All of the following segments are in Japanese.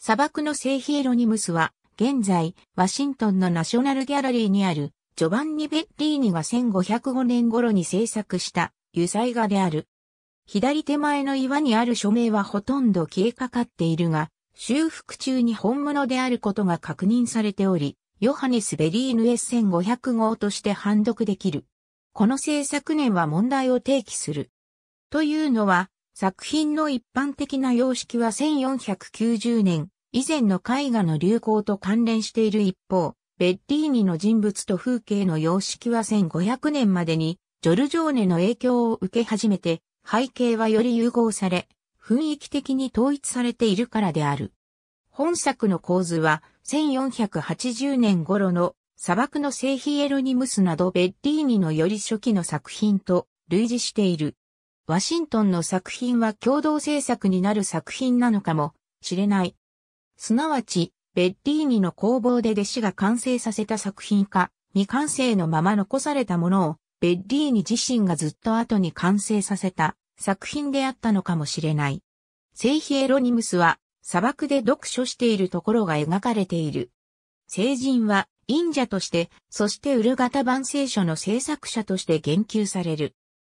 砂漠の聖ヒエロニムスは、現在、ワシントンのナショナルギャラリーにある、ジョバンニ・ベッリーニが1505年頃に制作した油彩画である。左手前の岩にある署名はほとんど消えかかっているが、修復中に本物であることが確認されており、ヨハネス・ベリーヌ S1500 号として判読できる。この制作年は問題を提起する。というのは、作品の一般的な様式は1490年以前の絵画の流行と関連している一方、ベッディーニの人物と風景の様式は1500年までにジョルジョーネの影響を受け始めて背景はより融合され、雰囲気的に統一されているからである。本作の構図は1480年頃の砂漠の聖ヒエロニムスなどベッディーニのより初期の作品と類似している。ワシントンの作品は共同制作になる作品なのかもしれない。すなわち、ベッリーニの工房で弟子が完成させた作品か、未完成のまま残されたものを、ベッリーニ自身がずっと後に完成させた作品であったのかもしれない。聖ヒエロニムスは砂漠で読書しているところが描かれている。聖人は忍者として、そしてウルガタ版聖書の制作者として言及される。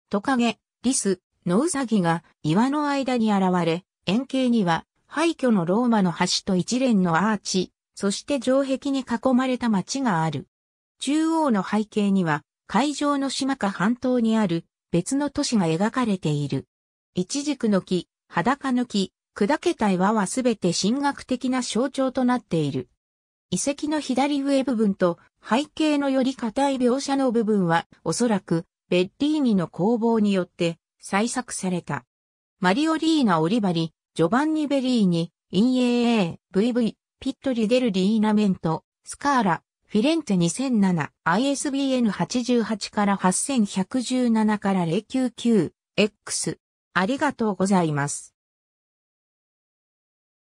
トカゲ、リス、ノウサギが岩の間に現れ、円形には廃墟のローマの橋と一連のアーチ、そして城壁に囲まれた町がある。中央の背景には海上の島か半島にある別の都市が描かれている。一軸の木、裸の木、砕けた岩はすべて神学的な象徴となっている。遺跡の左上部分と背景のより硬い描写の部分はおそらくベッリーニの工房によって採作された。マリオリーナ・オリバリ、ジョバンニ・ベリーニ、インエー VV、ピット・リデル・リーナメント、スカーラ、フィレンツェ2007、ISBN 88から8117から099、X。ありがとうございます。